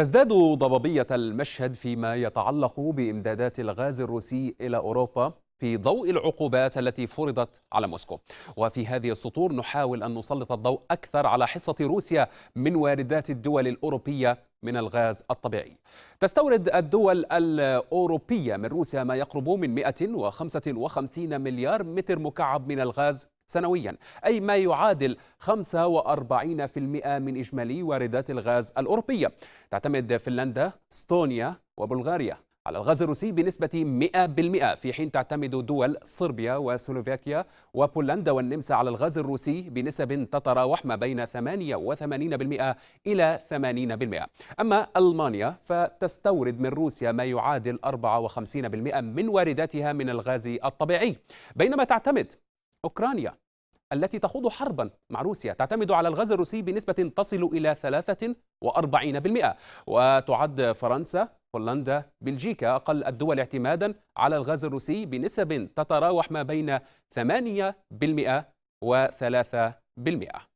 تزداد ضبابية المشهد فيما يتعلق بإمدادات الغاز الروسي إلى أوروبا في ضوء العقوبات التي فرضت على موسكو وفي هذه السطور نحاول أن نسلط الضوء أكثر على حصة روسيا من واردات الدول الأوروبية من الغاز الطبيعي تستورد الدول الأوروبية من روسيا ما يقرب من 155 مليار متر مكعب من الغاز سنويا أي ما يعادل 45% من إجمالي واردات الغاز الأوروبية تعتمد فنلندا، استونيا وبلغاريا على الغاز الروسي بنسبة 100% في حين تعتمد دول صربيا وسلوفاكيا وبولندا والنمسا على الغاز الروسي بنسب تتراوح ما بين 88% إلى 80% أما ألمانيا فتستورد من روسيا ما يعادل 54% من وارداتها من الغاز الطبيعي بينما تعتمد أوكرانيا التي تخوض حربا مع روسيا تعتمد على الغاز الروسي بنسبة تصل إلى 43% وتعد فرنسا هولندا بلجيكا أقل الدول اعتمادا على الغاز الروسي بنسب تتراوح ما بين 8% و 3%